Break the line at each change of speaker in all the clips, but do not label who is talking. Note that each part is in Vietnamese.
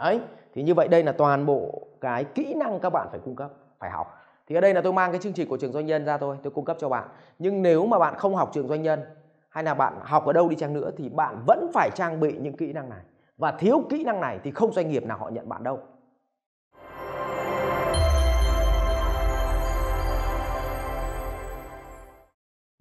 Đấy, thì như vậy đây là toàn bộ cái kỹ năng các bạn phải cung cấp, phải học. Thì ở đây là tôi mang cái chương trình của trường doanh nhân ra thôi, tôi cung cấp cho bạn. Nhưng nếu mà bạn không học trường doanh nhân hay là bạn học ở đâu đi chăng nữa thì bạn vẫn phải trang bị những kỹ năng này. Và thiếu kỹ năng này thì không doanh nghiệp nào họ nhận bạn đâu.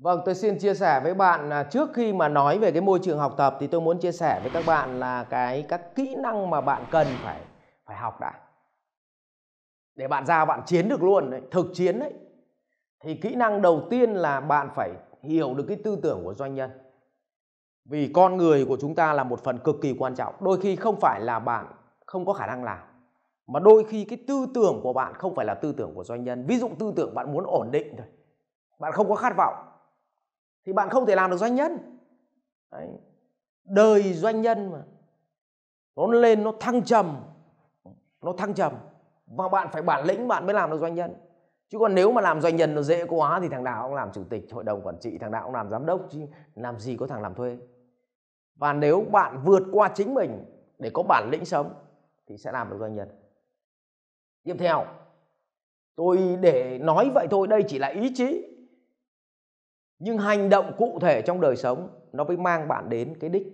Vâng, tôi xin chia sẻ với bạn là trước khi mà nói về cái môi trường học tập thì tôi muốn chia sẻ với các bạn là cái các kỹ năng mà bạn cần phải phải học đã. Để bạn ra bạn chiến được luôn đấy, thực chiến đấy. Thì kỹ năng đầu tiên là bạn phải hiểu được cái tư tưởng của doanh nhân. Vì con người của chúng ta là một phần cực kỳ quan trọng. Đôi khi không phải là bạn không có khả năng làm mà đôi khi cái tư tưởng của bạn không phải là tư tưởng của doanh nhân. Ví dụ tư tưởng bạn muốn ổn định thôi. Bạn không có khát vọng thì bạn không thể làm được doanh nhân Đấy. đời doanh nhân mà nó lên nó thăng trầm nó thăng trầm và bạn phải bản lĩnh bạn mới làm được doanh nhân chứ còn nếu mà làm doanh nhân nó dễ quá thì thằng nào cũng làm chủ tịch hội đồng quản trị thằng nào cũng làm giám đốc chứ làm gì có thằng làm thuê và nếu bạn vượt qua chính mình để có bản lĩnh sống thì sẽ làm được doanh nhân tiếp theo tôi để nói vậy thôi đây chỉ là ý chí nhưng hành động cụ thể trong đời sống nó mới mang bạn đến cái đích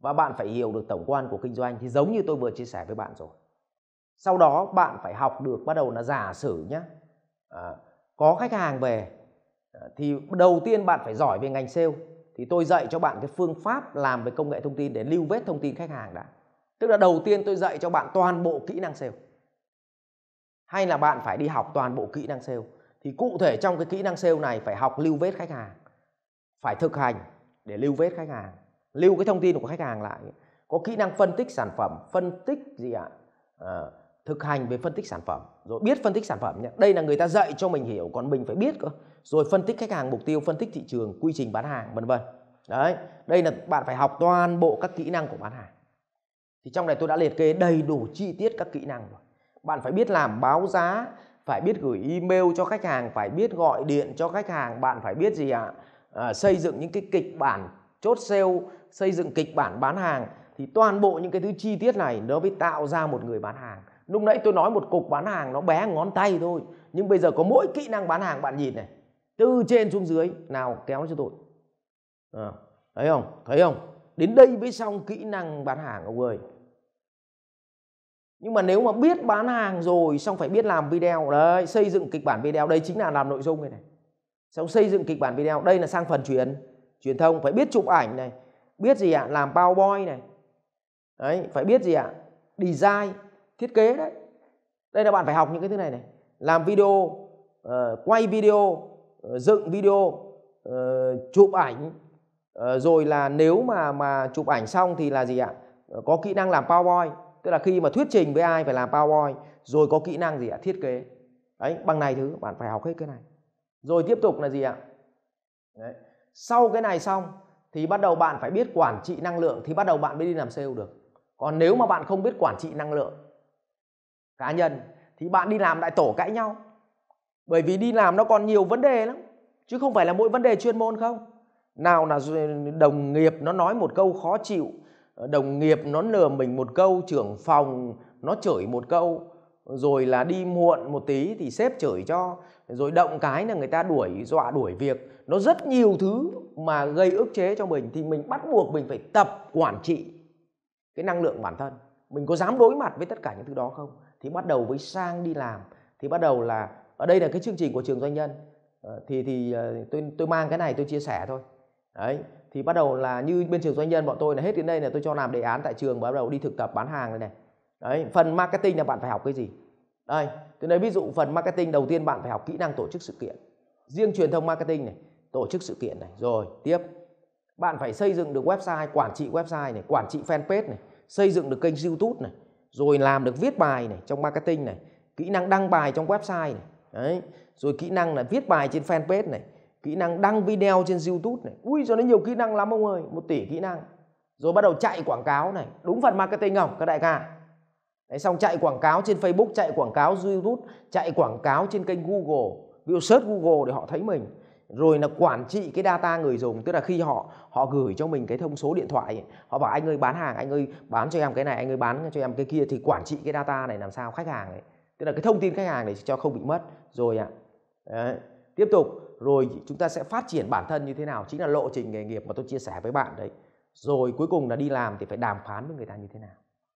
và bạn phải hiểu được tổng quan của kinh doanh thì giống như tôi vừa chia sẻ với bạn rồi sau đó bạn phải học được bắt đầu là giả sử nhé à, có khách hàng về à, thì đầu tiên bạn phải giỏi về ngành sale thì tôi dạy cho bạn cái phương pháp làm về công nghệ thông tin để lưu vết thông tin khách hàng đã tức là đầu tiên tôi dạy cho bạn toàn bộ kỹ năng sale hay là bạn phải đi học toàn bộ kỹ năng sale thì cụ thể trong cái kỹ năng sale này phải học lưu vết khách hàng phải thực hành để lưu vết khách hàng lưu cái thông tin của khách hàng lại có kỹ năng phân tích sản phẩm phân tích gì ạ à, thực hành về phân tích sản phẩm rồi biết phân tích sản phẩm nhé đây là người ta dạy cho mình hiểu còn mình phải biết cơ rồi phân tích khách hàng mục tiêu phân tích thị trường quy trình bán hàng vân vân đấy đây là bạn phải học toàn bộ các kỹ năng của bán hàng thì trong này tôi đã liệt kê đầy đủ chi tiết các kỹ năng rồi bạn phải biết làm báo giá phải biết gửi email cho khách hàng phải biết gọi điện cho khách hàng bạn phải biết gì ạ à? à, xây dựng những cái kịch bản chốt sale xây dựng kịch bản bán hàng thì toàn bộ những cái thứ chi tiết này nó mới tạo ra một người bán hàng lúc nãy tôi nói một cục bán hàng nó bé ngón tay thôi nhưng bây giờ có mỗi kỹ năng bán hàng bạn nhìn này từ trên xuống dưới nào kéo cho tôi à, thấy không thấy không đến đây mới xong kỹ năng bán hàng ông ơi nhưng mà nếu mà biết bán hàng rồi xong phải biết làm video đấy xây dựng kịch bản video đây chính là làm nội dung này này xong xây dựng kịch bản video đây là sang phần truyền truyền thông phải biết chụp ảnh này biết gì ạ à? làm powerpoint này đấy phải biết gì ạ à? design thiết kế đấy đây là bạn phải học những cái thứ này này làm video uh, quay video uh, dựng video uh, chụp ảnh uh, rồi là nếu mà mà chụp ảnh xong thì là gì ạ à? có kỹ năng làm powerpoint tức là khi mà thuyết trình với ai phải làm powerpoint rồi có kỹ năng gì ạ thiết kế đấy bằng này thứ bạn phải học hết cái này rồi tiếp tục là gì ạ đấy. sau cái này xong thì bắt đầu bạn phải biết quản trị năng lượng thì bắt đầu bạn mới đi làm sale được còn nếu mà bạn không biết quản trị năng lượng cá nhân thì bạn đi làm đại tổ cãi nhau bởi vì đi làm nó còn nhiều vấn đề lắm chứ không phải là mỗi vấn đề chuyên môn không nào là đồng nghiệp nó nói một câu khó chịu đồng nghiệp nó lừa mình một câu trưởng phòng nó chửi một câu rồi là đi muộn một tí thì sếp chửi cho rồi động cái là người ta đuổi dọa đuổi việc nó rất nhiều thứ mà gây ức chế cho mình thì mình bắt buộc mình phải tập quản trị cái năng lượng bản thân mình có dám đối mặt với tất cả những thứ đó không thì bắt đầu với sang đi làm thì bắt đầu là ở đây là cái chương trình của trường doanh nhân ờ, thì thì ờ, tôi tôi mang cái này tôi chia sẻ thôi đấy thì bắt đầu là như bên trường doanh nhân bọn tôi là hết đến đây là tôi cho làm đề án tại trường và bắt đầu đi thực tập bán hàng này này đấy phần marketing là bạn phải học cái gì đây từ đây ví dụ phần marketing đầu tiên bạn phải học kỹ năng tổ chức sự kiện riêng truyền thông marketing này tổ chức sự kiện này rồi tiếp bạn phải xây dựng được website quản trị website này quản trị fanpage này xây dựng được kênh youtube này rồi làm được viết bài này trong marketing này kỹ năng đăng bài trong website này đấy rồi kỹ năng là viết bài trên fanpage này kỹ năng đăng video trên youtube này ui cho nó nhiều kỹ năng lắm ông ơi một tỷ kỹ năng rồi bắt đầu chạy quảng cáo này đúng phần marketing không các đại ca Đấy, xong chạy quảng cáo trên facebook chạy quảng cáo youtube chạy quảng cáo trên kênh google ví dụ search google để họ thấy mình rồi là quản trị cái data người dùng tức là khi họ họ gửi cho mình cái thông số điện thoại họ bảo anh ơi bán hàng anh ơi bán cho em cái này anh ơi bán cho em cái kia thì quản trị cái data này làm sao khách hàng ấy tức là cái thông tin khách hàng để cho không bị mất rồi ạ à. Đấy tiếp tục rồi chúng ta sẽ phát triển bản thân như thế nào chính là lộ trình nghề nghiệp mà tôi chia sẻ với bạn đấy rồi cuối cùng là đi làm thì phải đàm phán với người ta như thế nào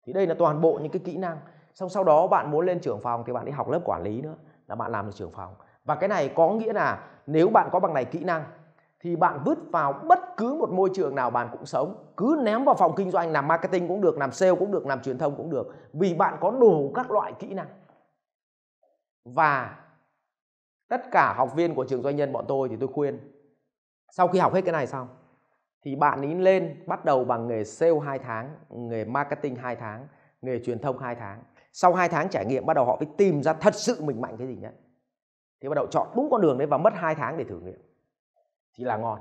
thì đây là toàn bộ những cái kỹ năng xong sau đó bạn muốn lên trưởng phòng thì bạn đi học lớp quản lý nữa là bạn làm được trưởng phòng và cái này có nghĩa là nếu bạn có bằng này kỹ năng thì bạn vứt vào bất cứ một môi trường nào bạn cũng sống cứ ném vào phòng kinh doanh làm marketing cũng được làm sale cũng được làm truyền thông cũng được vì bạn có đủ các loại kỹ năng và tất cả học viên của trường doanh nhân bọn tôi thì tôi khuyên sau khi học hết cái này xong thì bạn ý lên bắt đầu bằng nghề sale 2 tháng, nghề marketing 2 tháng, nghề truyền thông 2 tháng. Sau 2 tháng trải nghiệm bắt đầu họ phải tìm ra thật sự mình mạnh cái gì nhất. Thì bắt đầu chọn đúng con đường đấy và mất 2 tháng để thử nghiệm. Thì là ngon.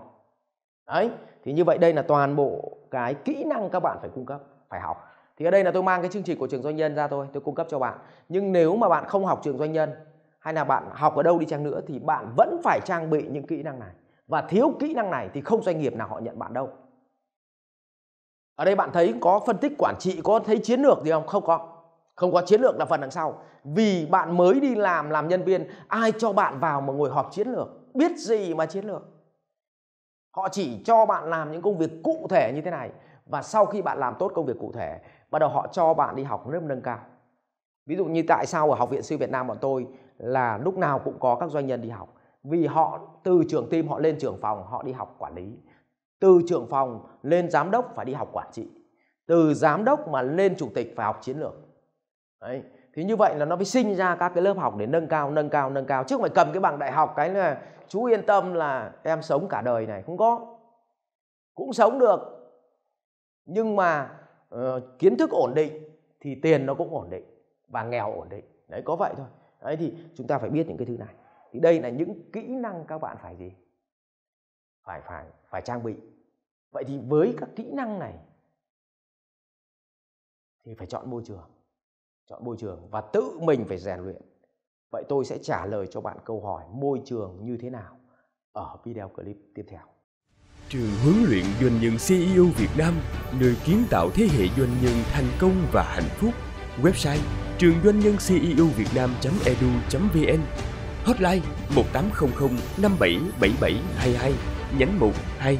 Đấy, thì như vậy đây là toàn bộ cái kỹ năng các bạn phải cung cấp, phải học. Thì ở đây là tôi mang cái chương trình của trường doanh nhân ra thôi, tôi cung cấp cho bạn. Nhưng nếu mà bạn không học trường doanh nhân hay là bạn học ở đâu đi chăng nữa thì bạn vẫn phải trang bị những kỹ năng này và thiếu kỹ năng này thì không doanh nghiệp nào họ nhận bạn đâu ở đây bạn thấy có phân tích quản trị có thấy chiến lược gì không không có không có chiến lược là phần đằng sau vì bạn mới đi làm làm nhân viên ai cho bạn vào mà ngồi họp chiến lược biết gì mà chiến lược họ chỉ cho bạn làm những công việc cụ thể như thế này và sau khi bạn làm tốt công việc cụ thể bắt đầu họ cho bạn đi học lớp nâng cao Ví dụ như tại sao ở Học viện sư Việt Nam bọn tôi là lúc nào cũng có các doanh nhân đi học vì họ từ trưởng team họ lên trưởng phòng họ đi học quản lý từ trưởng phòng lên giám đốc phải đi học quản trị từ giám đốc mà lên chủ tịch phải học chiến lược đấy thì như vậy là nó mới sinh ra các cái lớp học để nâng cao nâng cao nâng cao chứ không phải cầm cái bằng đại học cái là chú yên tâm là em sống cả đời này không có cũng sống được nhưng mà uh, kiến thức ổn định thì tiền nó cũng ổn định và nghèo ổn định đấy có vậy thôi đấy thì chúng ta phải biết những cái thứ này thì đây là những kỹ năng các bạn phải gì phải phải phải trang bị vậy thì với các kỹ năng này thì phải chọn môi trường chọn môi trường và tự mình phải rèn luyện vậy tôi sẽ trả lời cho bạn câu hỏi môi trường như thế nào ở video clip tiếp theo trường huấn luyện doanh nhân CEO Việt Nam nơi kiến tạo thế hệ doanh nhân thành công và hạnh phúc website trường doanh nhân CEO Việt Nam.edu.vn, hotline 1800 57 77 22, nhánh 1 2